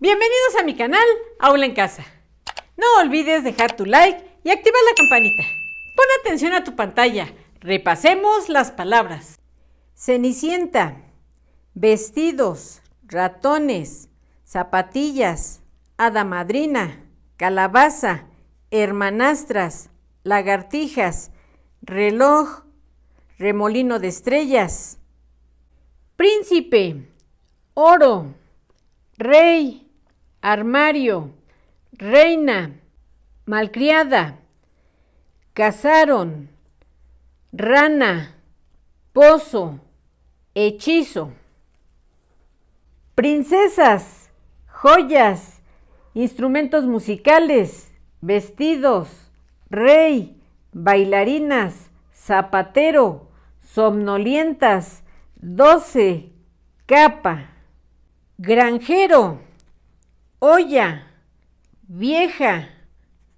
Bienvenidos a mi canal Aula en Casa. No olvides dejar tu like y activar la campanita. Pon atención a tu pantalla. Repasemos las palabras. Cenicienta, vestidos, ratones, zapatillas, hada madrina, calabaza, hermanastras, lagartijas, reloj, remolino de estrellas, príncipe, oro, rey, armario, reina, malcriada, cazaron, rana, pozo, hechizo. Princesas, joyas, instrumentos musicales, vestidos, rey, bailarinas, zapatero, somnolientas, doce, capa, granjero olla, vieja,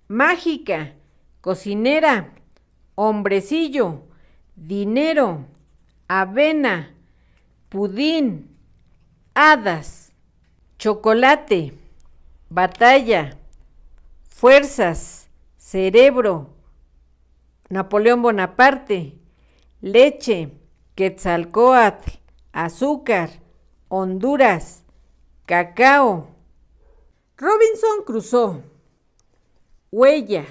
mágica, cocinera, hombrecillo, dinero, avena, pudín, hadas, chocolate, batalla, fuerzas, cerebro, Napoleón Bonaparte, leche, Quetzalcoatl, azúcar, Honduras, cacao, Robinson cruzó. Huella,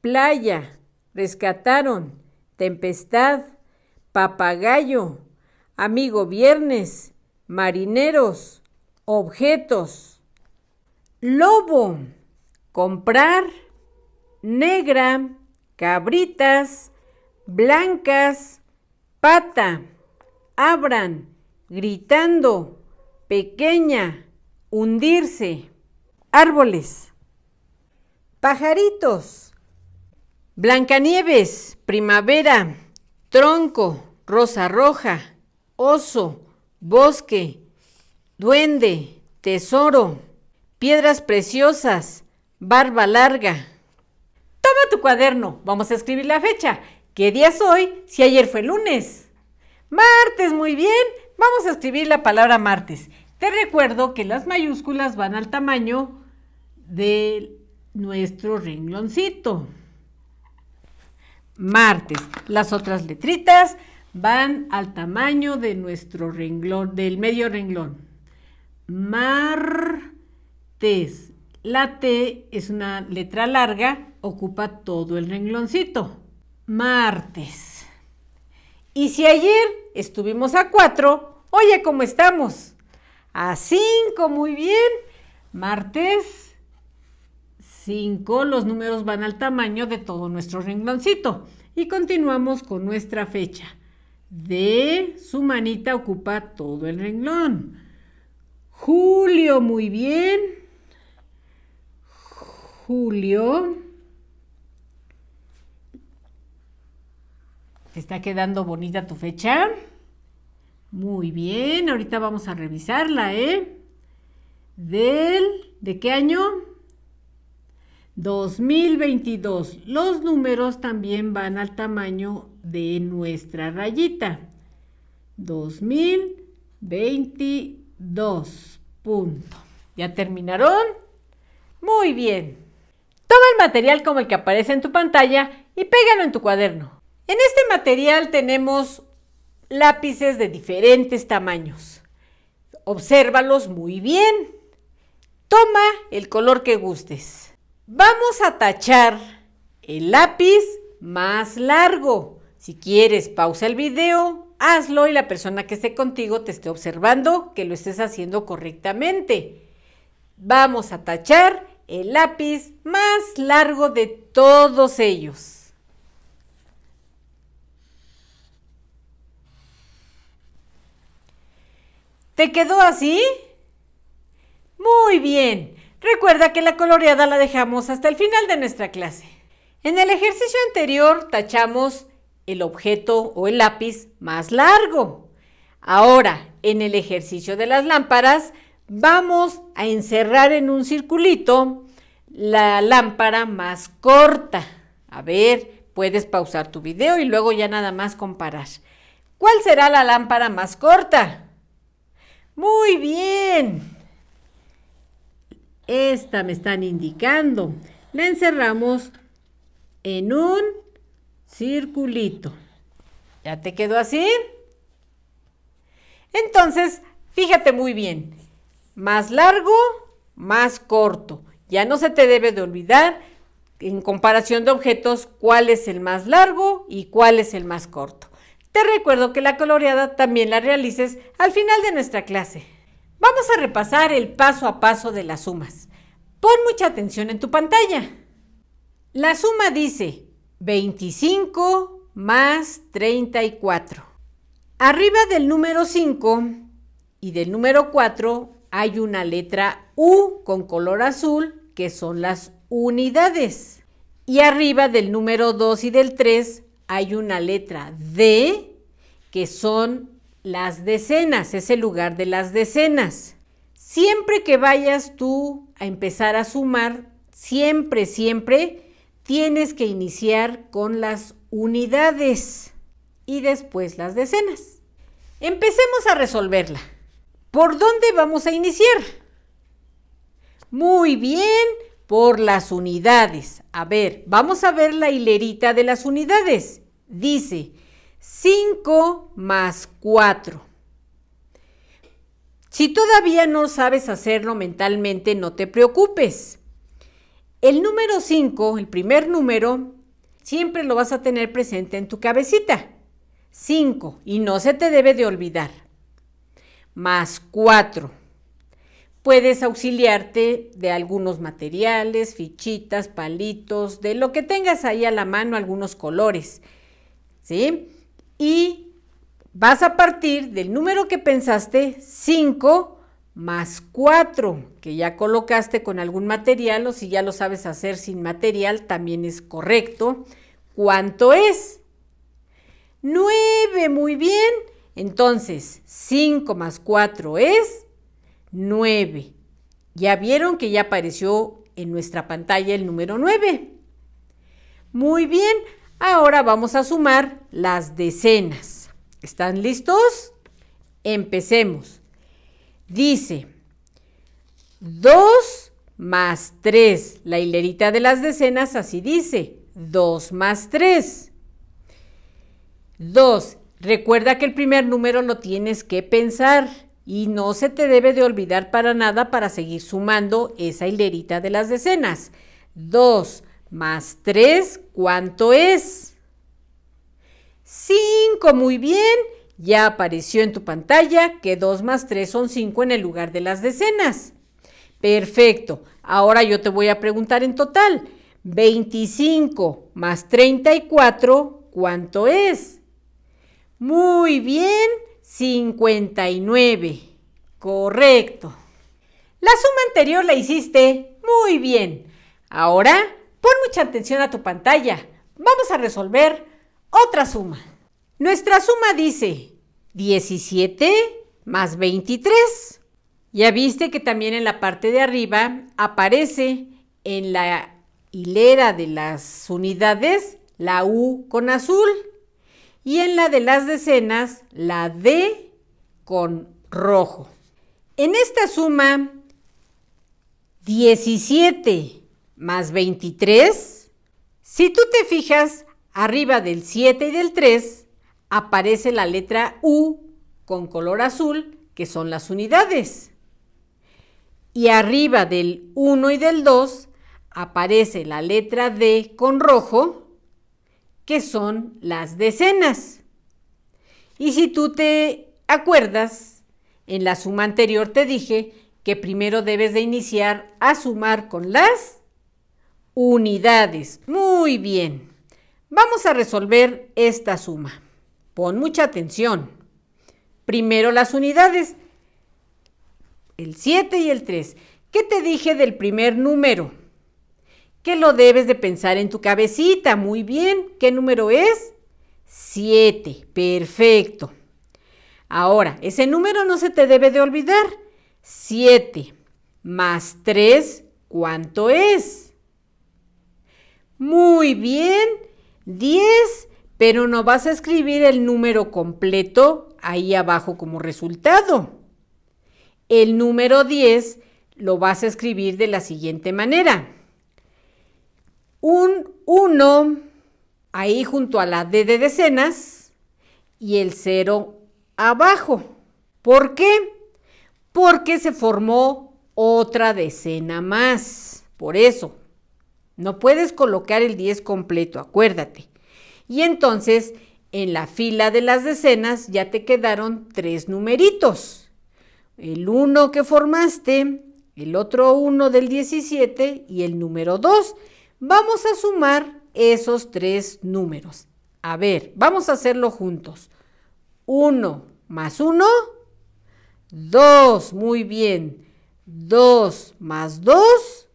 playa, rescataron, tempestad, papagayo, amigo viernes, marineros, objetos. Lobo, comprar, negra, cabritas, blancas, pata, abran, gritando, pequeña, hundirse. Árboles. Pajaritos. Blancanieves, primavera, tronco, rosa roja, oso, bosque, duende, tesoro, piedras preciosas, barba larga. Toma tu cuaderno, vamos a escribir la fecha. ¿Qué día es hoy si ayer fue lunes? Martes, muy bien. Vamos a escribir la palabra martes. Te recuerdo que las mayúsculas van al tamaño de nuestro rengloncito. Martes. Las otras letritas van al tamaño de nuestro renglón, del medio renglón. Martes. La T es una letra larga, ocupa todo el rengloncito. Martes. Y si ayer estuvimos a cuatro, oye, ¿cómo estamos? a 5, muy bien. Martes 5, los números van al tamaño de todo nuestro rengloncito. Y continuamos con nuestra fecha. De su manita ocupa todo el renglón. Julio, muy bien. Julio. está quedando bonita tu fecha? Muy bien, ahorita vamos a revisarla, ¿eh? Del, ¿de qué año? 2022. Los números también van al tamaño de nuestra rayita. 2022. Punto. ¿Ya terminaron? Muy bien. Toma el material como el que aparece en tu pantalla y pégalo en tu cuaderno. En este material tenemos lápices de diferentes tamaños. Obsérvalos muy bien. Toma el color que gustes. Vamos a tachar el lápiz más largo. Si quieres, pausa el video, hazlo y la persona que esté contigo te esté observando que lo estés haciendo correctamente. Vamos a tachar el lápiz más largo de todos ellos. ¿Te quedó así? Muy bien. Recuerda que la coloreada la dejamos hasta el final de nuestra clase. En el ejercicio anterior tachamos el objeto o el lápiz más largo. Ahora, en el ejercicio de las lámparas, vamos a encerrar en un circulito la lámpara más corta. A ver, puedes pausar tu video y luego ya nada más comparar. ¿Cuál será la lámpara más corta? Muy bien. Esta me están indicando. La encerramos en un circulito. ¿Ya te quedó así? Entonces, fíjate muy bien. Más largo, más corto. Ya no se te debe de olvidar, en comparación de objetos, cuál es el más largo y cuál es el más corto. Te recuerdo que la coloreada también la realices al final de nuestra clase. Vamos a repasar el paso a paso de las sumas. Pon mucha atención en tu pantalla. La suma dice 25 más 34. Arriba del número 5 y del número 4 hay una letra U con color azul que son las unidades. Y arriba del número 2 y del 3 hay una letra D que son las decenas, es el lugar de las decenas. Siempre que vayas tú a empezar a sumar, siempre, siempre tienes que iniciar con las unidades y después las decenas. Empecemos a resolverla. ¿Por dónde vamos a iniciar? Muy bien, por las unidades. A ver, vamos a ver la hilerita de las unidades. Dice 5 más 4. Si todavía no sabes hacerlo mentalmente, no te preocupes. El número 5, el primer número, siempre lo vas a tener presente en tu cabecita. 5, y no se te debe de olvidar. Más 4. Puedes auxiliarte de algunos materiales, fichitas, palitos, de lo que tengas ahí a la mano, algunos colores. ¿Sí? Y vas a partir del número que pensaste, 5 más 4, que ya colocaste con algún material o si ya lo sabes hacer sin material, también es correcto. ¿Cuánto es? 9, muy bien. Entonces, 5 más 4 es 9. Ya vieron que ya apareció en nuestra pantalla el número 9. Muy bien, ahora vamos a sumar las decenas. ¿Están listos? Empecemos. Dice 2 más 3. La hilerita de las decenas así dice. 2 más 3. 2. Recuerda que el primer número lo tienes que pensar y no se te debe de olvidar para nada para seguir sumando esa hilerita de las decenas. 2 más 3, ¿cuánto es? 5, muy bien. Ya apareció en tu pantalla que 2 más 3 son 5 en el lugar de las decenas. Perfecto. Ahora yo te voy a preguntar en total. 25 más 34, ¿cuánto es? Muy bien. 59. Correcto. La suma anterior la hiciste muy bien. Ahora, pon mucha atención a tu pantalla. Vamos a resolver otra suma. Nuestra suma dice 17 más 23. Ya viste que también en la parte de arriba aparece en la hilera de las unidades la U con azul y en la de las decenas la D con rojo. En esta suma, 17 más 23, si tú te fijas, arriba del 7 y del 3 aparece la letra U con color azul, que son las unidades. Y arriba del 1 y del 2 aparece la letra D con rojo, que son las decenas. Y si tú te acuerdas, en la suma anterior te dije que primero debes de iniciar a sumar con las unidades. Muy bien. Vamos a resolver esta suma. Pon mucha atención. Primero las unidades. El 7 y el 3. ¿Qué te dije del primer número? lo debes de pensar en tu cabecita. Muy bien, ¿qué número es? 7. Perfecto. Ahora, ese número no se te debe de olvidar. 7 más 3, ¿cuánto es? Muy bien, 10, pero no vas a escribir el número completo ahí abajo como resultado. El número 10 lo vas a escribir de la siguiente manera un 1 ahí junto a la D de decenas y el 0 abajo. ¿Por qué? Porque se formó otra decena más. Por eso, no puedes colocar el 10 completo, acuérdate. Y entonces, en la fila de las decenas ya te quedaron tres numeritos. El 1 que formaste, el otro 1 del 17 y el número 2 Vamos a sumar esos tres números. A ver, vamos a hacerlo juntos. 1 más 1, 2, muy bien. 2 más 2,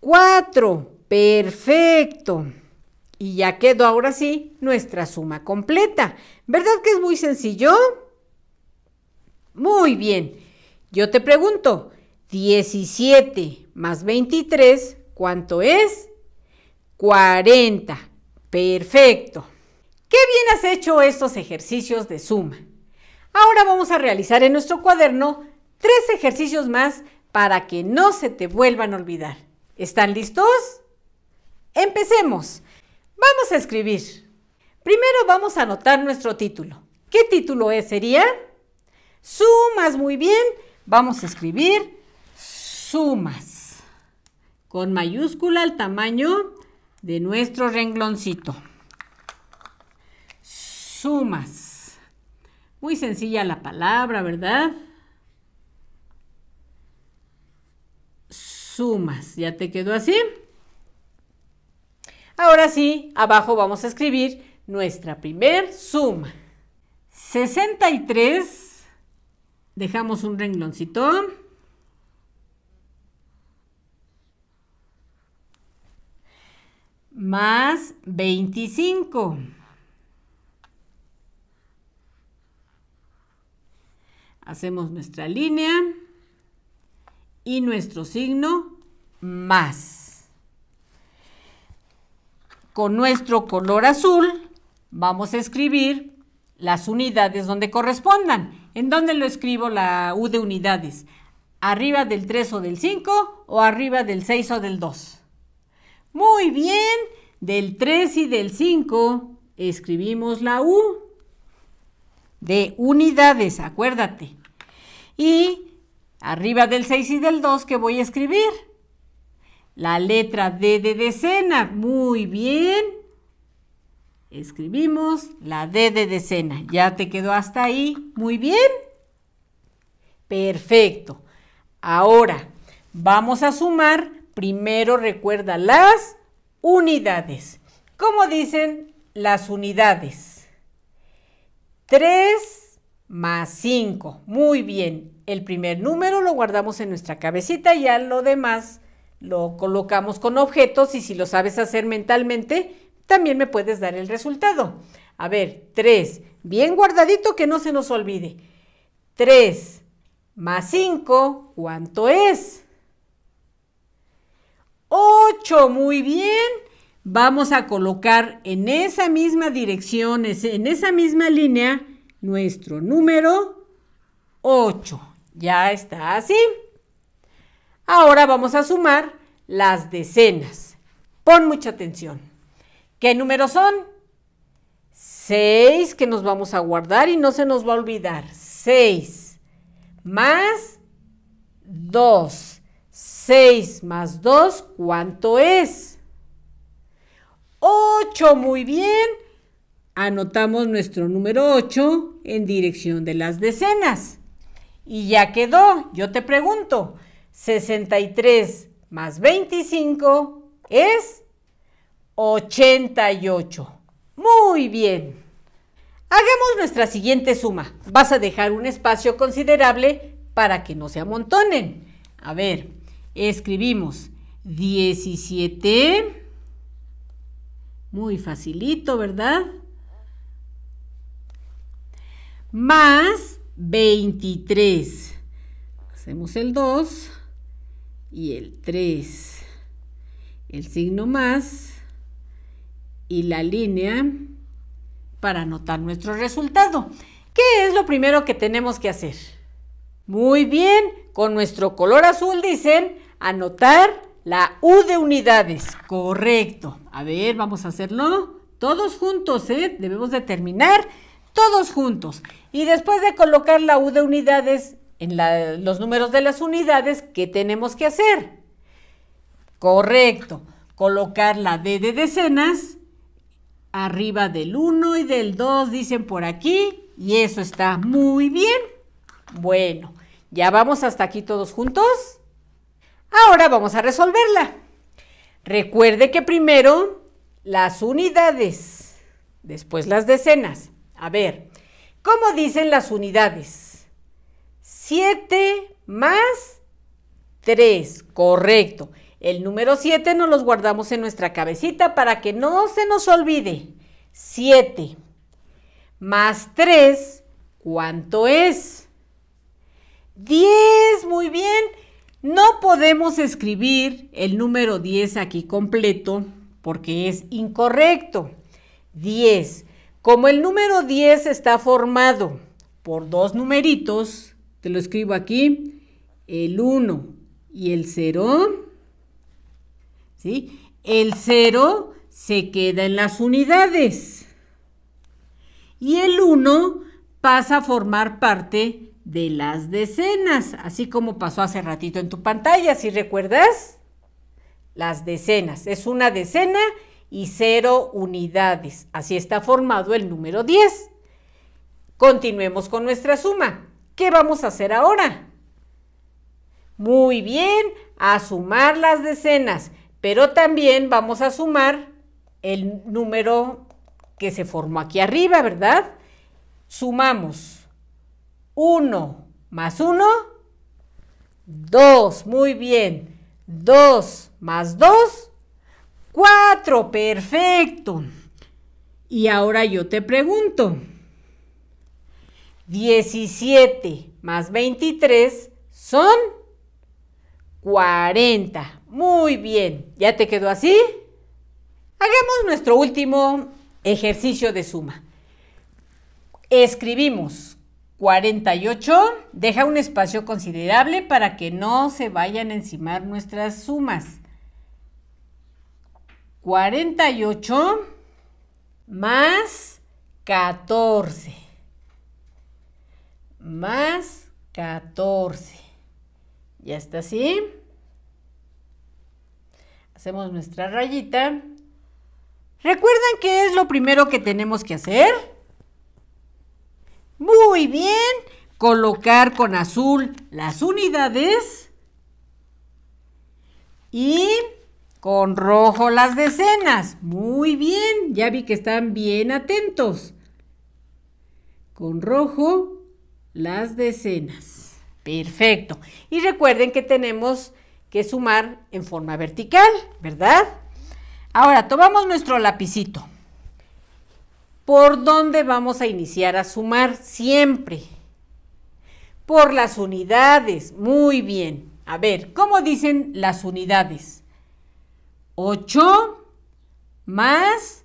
4, perfecto. Y ya quedó ahora sí nuestra suma completa. ¿Verdad que es muy sencillo? Muy bien. Yo te pregunto, 17 más 23, ¿cuánto es? 40. Perfecto. Qué bien has hecho estos ejercicios de suma. Ahora vamos a realizar en nuestro cuaderno tres ejercicios más para que no se te vuelvan a olvidar. ¿Están listos? Empecemos. Vamos a escribir. Primero vamos a anotar nuestro título. ¿Qué título es? Sería sumas. Muy bien. Vamos a escribir sumas. Con mayúscula el tamaño de nuestro rengloncito. Sumas. Muy sencilla la palabra, ¿verdad? Sumas. ¿Ya te quedó así? Ahora sí, abajo vamos a escribir nuestra primer suma. 63. Dejamos un rengloncito. más 25. Hacemos nuestra línea y nuestro signo más. Con nuestro color azul vamos a escribir las unidades donde correspondan. ¿En dónde lo escribo la U de unidades? ¿Arriba del 3 o del 5 o arriba del 6 o del 2? Muy bien, del 3 y del 5 escribimos la U de unidades, acuérdate. Y arriba del 6 y del 2 que voy a escribir. La letra D de decena, muy bien. Escribimos la D de decena. ¿Ya te quedó hasta ahí? Muy bien. Perfecto. Ahora vamos a sumar Primero recuerda las unidades. ¿Cómo dicen las unidades? 3 más 5. Muy bien. El primer número lo guardamos en nuestra cabecita y a lo demás lo colocamos con objetos y si lo sabes hacer mentalmente, también me puedes dar el resultado. A ver, 3. Bien guardadito que no se nos olvide. 3 más 5, ¿cuánto es? muy bien, vamos a colocar en esa misma dirección, en esa misma línea, nuestro número 8. Ya está así. Ahora vamos a sumar las decenas. Pon mucha atención. ¿Qué números son? 6 que nos vamos a guardar y no se nos va a olvidar. 6 más 2 6 más 2, ¿cuánto es? 8, muy bien. Anotamos nuestro número 8 en dirección de las decenas. Y ya quedó. Yo te pregunto, 63 más 25 es 88. Muy bien. Hagamos nuestra siguiente suma. Vas a dejar un espacio considerable para que no se amontonen. A ver, Escribimos 17. Muy facilito, ¿verdad? Más 23. Hacemos el 2 y el 3. El signo más y la línea para anotar nuestro resultado. ¿Qué es lo primero que tenemos que hacer? Muy bien, con nuestro color azul dicen Anotar la U de unidades. Correcto. A ver, vamos a hacerlo todos juntos, ¿eh? Debemos determinar todos juntos. Y después de colocar la U de unidades en los números de las unidades, ¿qué tenemos que hacer? Correcto. Colocar la D de decenas arriba del 1 y del 2, dicen por aquí. Y eso está muy bien. Bueno, ya vamos hasta aquí todos juntos. Ahora vamos a resolverla. Recuerde que primero las unidades, después las decenas. A ver, ¿cómo dicen las unidades? 7 más 3, correcto. El número 7 nos los guardamos en nuestra cabecita para que no se nos olvide. 7 más 3, ¿cuánto es? 10, muy bien. No podemos escribir el número 10 aquí completo porque es incorrecto. 10. Como el número 10 está formado por dos numeritos, te lo escribo aquí, el 1 y el 0, ¿sí? El 0 se queda en las unidades y el 1 pasa a formar parte de las decenas, así como pasó hace ratito en tu pantalla, si recuerdas? Las decenas, es una decena y cero unidades, así está formado el número 10. Continuemos con nuestra suma. ¿Qué vamos a hacer ahora? Muy bien, a sumar las decenas, pero también vamos a sumar el número que se formó aquí arriba, ¿verdad? Sumamos 1 más 1, 2. Muy bien. 2 más 2, 4. Perfecto. Y ahora yo te pregunto. 17 más 23 son 40. Muy bien. ¿Ya te quedó así? Hagamos nuestro último ejercicio de suma. Escribimos 48 deja un espacio considerable para que no se vayan a encimar nuestras sumas. 48 más 14. Más 14. Ya está así. Hacemos nuestra rayita. ¿Recuerdan qué es lo primero que tenemos que hacer? Muy bien. Colocar con azul las unidades y con rojo las decenas. Muy bien, ya vi que están bien atentos. Con rojo las decenas. Perfecto. Y recuerden que tenemos que sumar en forma vertical, ¿verdad? Ahora tomamos nuestro lapicito. ¿Por dónde vamos a iniciar a sumar siempre? Por las unidades. Muy bien. A ver, ¿cómo dicen las unidades? 8 más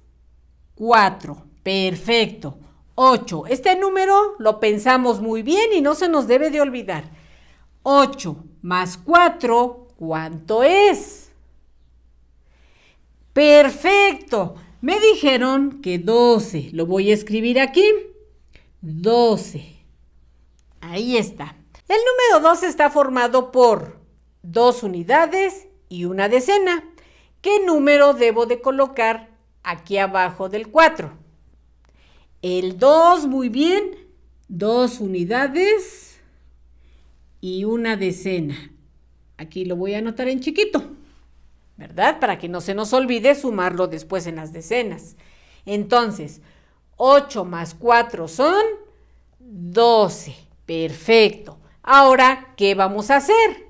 4. Perfecto. 8. Este número lo pensamos muy bien y no se nos debe de olvidar. 8 más 4, ¿cuánto es? Perfecto. Me dijeron que 12. Lo voy a escribir aquí. 12. Ahí está. El número 12 está formado por dos unidades y una decena. ¿Qué número debo de colocar aquí abajo del 4? El 2, muy bien. Dos unidades y una decena. Aquí lo voy a anotar en chiquito. ¿verdad? Para que no se nos olvide sumarlo después en las decenas. Entonces, 8 más 4 son 12. Perfecto. Ahora, ¿qué vamos a hacer?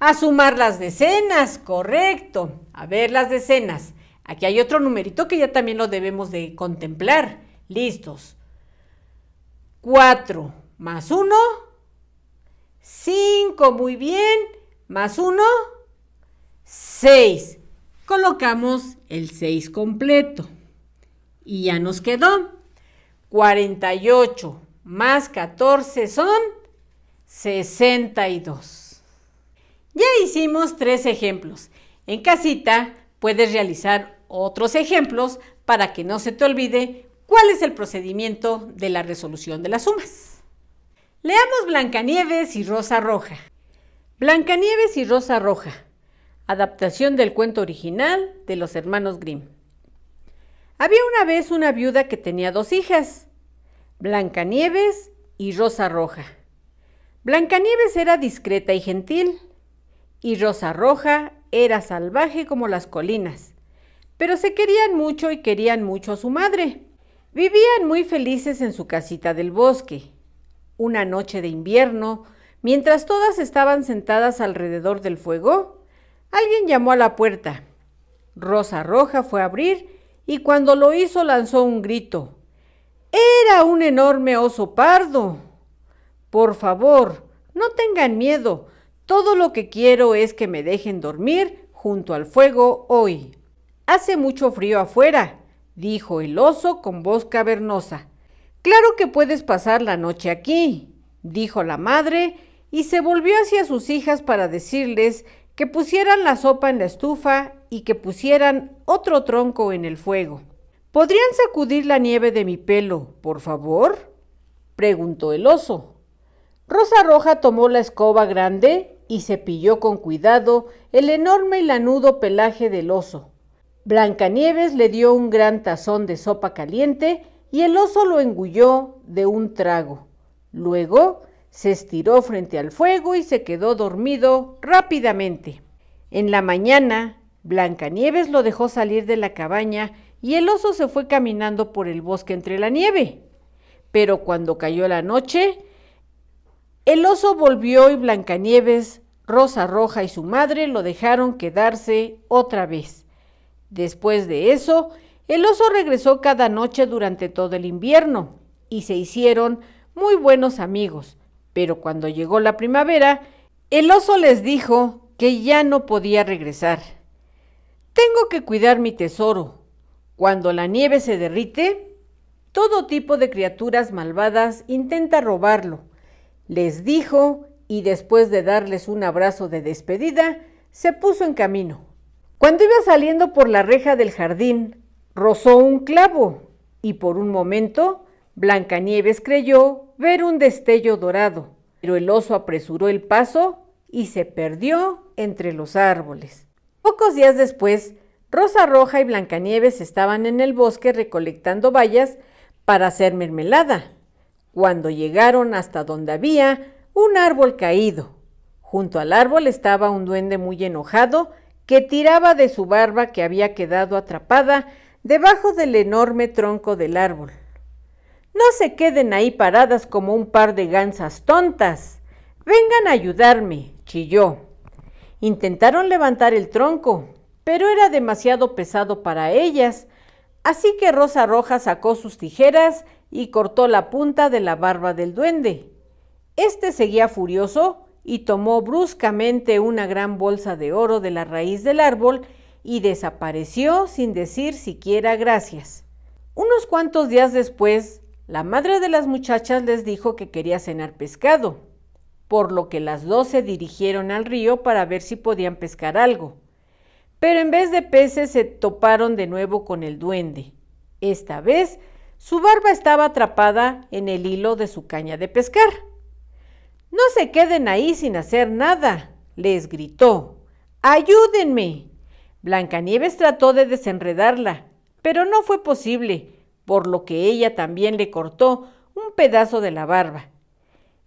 A sumar las decenas, correcto. A ver las decenas. Aquí hay otro numerito que ya también lo debemos de contemplar. Listos. 4 más 1, 5, muy bien, más 1, 6. Colocamos el 6 completo. Y ya nos quedó. 48 más 14 son 62. Ya hicimos tres ejemplos. En casita puedes realizar otros ejemplos para que no se te olvide cuál es el procedimiento de la resolución de las sumas. Leamos Blancanieves y Rosa Roja. Blancanieves y Rosa Roja adaptación del cuento original de los hermanos Grimm. Había una vez una viuda que tenía dos hijas, Blancanieves y Rosa Roja. Blancanieves era discreta y gentil, y Rosa Roja era salvaje como las colinas, pero se querían mucho y querían mucho a su madre. Vivían muy felices en su casita del bosque. Una noche de invierno, mientras todas estaban sentadas alrededor del fuego, Alguien llamó a la puerta. Rosa Roja fue a abrir y cuando lo hizo lanzó un grito. Era un enorme oso pardo. Por favor, no tengan miedo. Todo lo que quiero es que me dejen dormir junto al fuego hoy. Hace mucho frío afuera, dijo el oso con voz cavernosa. Claro que puedes pasar la noche aquí, dijo la madre, y se volvió hacia sus hijas para decirles que pusieran la sopa en la estufa y que pusieran otro tronco en el fuego. ¿Podrían sacudir la nieve de mi pelo, por favor? preguntó el oso. Rosa Roja tomó la escoba grande y cepilló con cuidado el enorme y lanudo pelaje del oso. Blancanieves le dio un gran tazón de sopa caliente y el oso lo engulló de un trago. Luego se estiró frente al fuego y se quedó dormido rápidamente. En la mañana, Blancanieves lo dejó salir de la cabaña y el oso se fue caminando por el bosque entre la nieve. Pero cuando cayó la noche, el oso volvió y Blancanieves, Rosa Roja y su madre lo dejaron quedarse otra vez. Después de eso, el oso regresó cada noche durante todo el invierno y se hicieron muy buenos amigos, pero cuando llegó la primavera, el oso les dijo que ya no podía regresar. Tengo que cuidar mi tesoro. Cuando la nieve se derrite, todo tipo de criaturas malvadas intenta robarlo. Les dijo y después de darles un abrazo de despedida, se puso en camino. Cuando iba saliendo por la reja del jardín, rozó un clavo y por un momento Blancanieves creyó ver un destello dorado, pero el oso apresuró el paso y se perdió entre los árboles. Pocos días después, Rosa Roja y Blancanieves estaban en el bosque recolectando bayas para hacer mermelada, cuando llegaron hasta donde había un árbol caído. Junto al árbol estaba un duende muy enojado que tiraba de su barba que había quedado atrapada debajo del enorme tronco del árbol. No se queden ahí paradas como un par de gansas tontas. Vengan a ayudarme, chilló. Intentaron levantar el tronco, pero era demasiado pesado para ellas, así que Rosa Roja sacó sus tijeras y cortó la punta de la barba del duende. Este seguía furioso y tomó bruscamente una gran bolsa de oro de la raíz del árbol y desapareció sin decir siquiera gracias. Unos cuantos días después, la madre de las muchachas les dijo que quería cenar pescado, por lo que las dos se dirigieron al río para ver si podían pescar algo. Pero en vez de peces se toparon de nuevo con el duende. Esta vez su barba estaba atrapada en el hilo de su caña de pescar. No se queden ahí sin hacer nada, les gritó. ¡Ayúdenme! Blancanieves trató de desenredarla, pero no fue posible por lo que ella también le cortó un pedazo de la barba.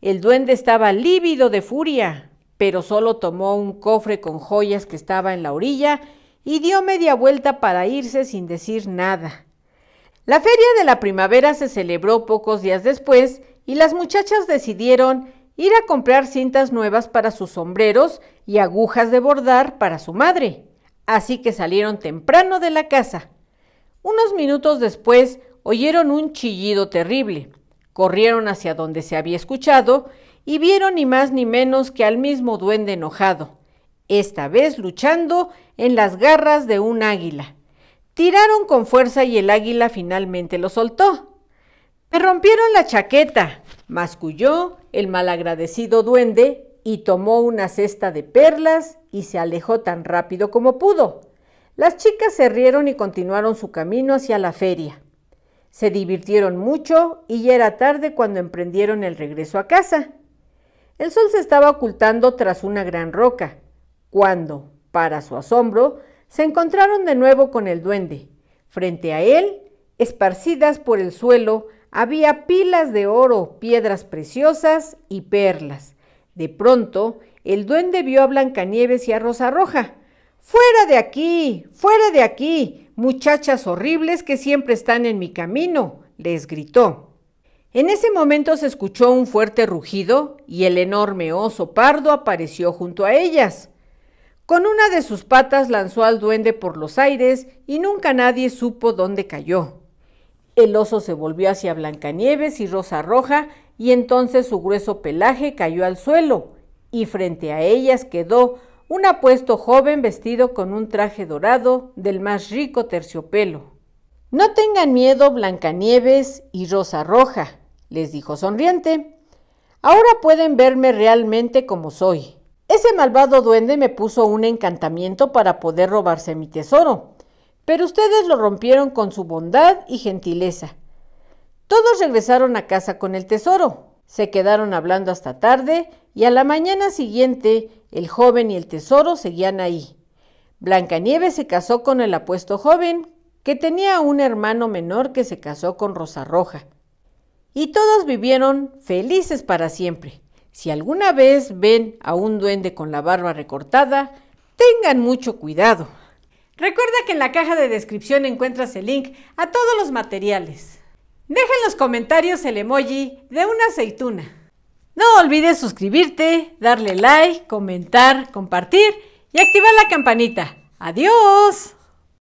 El duende estaba lívido de furia, pero solo tomó un cofre con joyas que estaba en la orilla y dio media vuelta para irse sin decir nada. La feria de la primavera se celebró pocos días después y las muchachas decidieron ir a comprar cintas nuevas para sus sombreros y agujas de bordar para su madre. Así que salieron temprano de la casa. Unos minutos después, oyeron un chillido terrible, corrieron hacia donde se había escuchado y vieron ni más ni menos que al mismo duende enojado, esta vez luchando en las garras de un águila. Tiraron con fuerza y el águila finalmente lo soltó. Me rompieron la chaqueta, masculló el malagradecido duende y tomó una cesta de perlas y se alejó tan rápido como pudo. Las chicas se rieron y continuaron su camino hacia la feria. Se divirtieron mucho y ya era tarde cuando emprendieron el regreso a casa. El sol se estaba ocultando tras una gran roca, cuando, para su asombro, se encontraron de nuevo con el duende. Frente a él, esparcidas por el suelo, había pilas de oro, piedras preciosas y perlas. De pronto, el duende vio a Blancanieves y a Rosa Roja, Fuera de aquí, fuera de aquí, muchachas horribles que siempre están en mi camino, les gritó. En ese momento se escuchó un fuerte rugido y el enorme oso pardo apareció junto a ellas. Con una de sus patas lanzó al duende por los aires y nunca nadie supo dónde cayó. El oso se volvió hacia Blancanieves y Rosa Roja y entonces su grueso pelaje cayó al suelo y frente a ellas quedó un apuesto joven vestido con un traje dorado del más rico terciopelo. No tengan miedo, Blancanieves y Rosa Roja, les dijo sonriente. Ahora pueden verme realmente como soy. Ese malvado duende me puso un encantamiento para poder robarse mi tesoro, pero ustedes lo rompieron con su bondad y gentileza. Todos regresaron a casa con el tesoro, se quedaron hablando hasta tarde y a la mañana siguiente el joven y el tesoro seguían ahí. Blancanieves se casó con el apuesto joven, que tenía un hermano menor que se casó con Rosa Roja. Y todos vivieron felices para siempre. Si alguna vez ven a un duende con la barba recortada, tengan mucho cuidado. Recuerda que en la caja de descripción encuentras el link a todos los materiales. Deja en los comentarios el emoji de una aceituna. No olvides suscribirte, darle like, comentar, compartir y activar la campanita. ¡Adiós!